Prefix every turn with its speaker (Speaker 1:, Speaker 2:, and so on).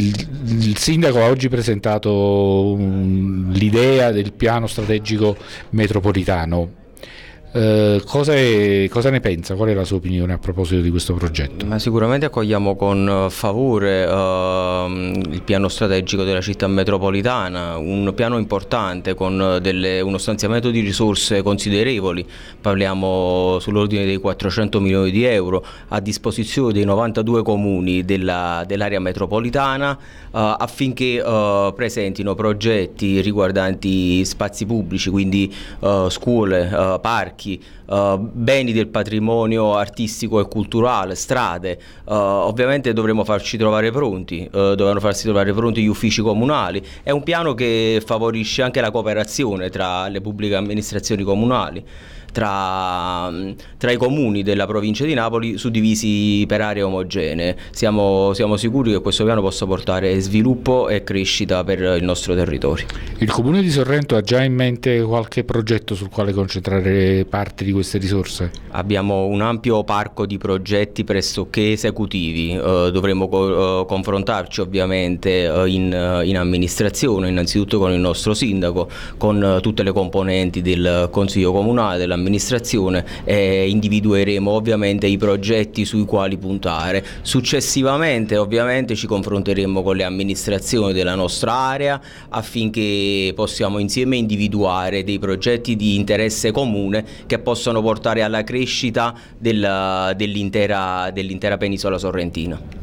Speaker 1: il sindaco ha oggi presentato l'idea del piano strategico metropolitano. Eh, cosa, è, cosa, ne pensa? Qual è la sua opinione a proposito di questo progetto?
Speaker 2: Ma sicuramente accogliamo con eh, favore eh, il piano strategico della città metropolitana, un piano importante con eh, delle, uno stanziamento di risorse considerevoli, parliamo sull'ordine dei 400 milioni di euro a disposizione dei 92 comuni della, dell'area metropolitana eh, affinché eh, presentino progetti riguardanti spazi pubblici, quindi scuole, parchi, parchi, eh, beni del patrimonio artistico e culturale, strade. Eh, ovviamente dovremo farci trovare pronti, eh, dovranno farsi trovare pronti gli uffici comunali. È un piano che favorisce anche la cooperazione tra le pubbliche amministrazioni comunali. Tra, tra, i comuni della provincia di Napoli suddivisi per aree omogenee. Siamo, siamo, sicuri che questo piano possa portare sviluppo e crescita per il nostro territorio.
Speaker 1: Il comune di Sorrento ha già in mente qualche progetto sul quale concentrare parte di queste risorse? Abbiamo un ampio
Speaker 2: parco di progetti pressoché esecutivi, eh, dovremo co- eh, confrontarci ovviamente eh, in, in, amministrazione, innanzitutto con il nostro sindaco, con eh, tutte le componenti del Consiglio Comunale, dell'amministrazione e individueremo ovviamente i progetti sui quali puntare. Successivamente ovviamente ci confronteremo con le amministrazioni della nostra area affinché possiamo insieme individuare dei progetti di interesse comune che possono portare alla crescita dell'intera dell penisola sorrentina.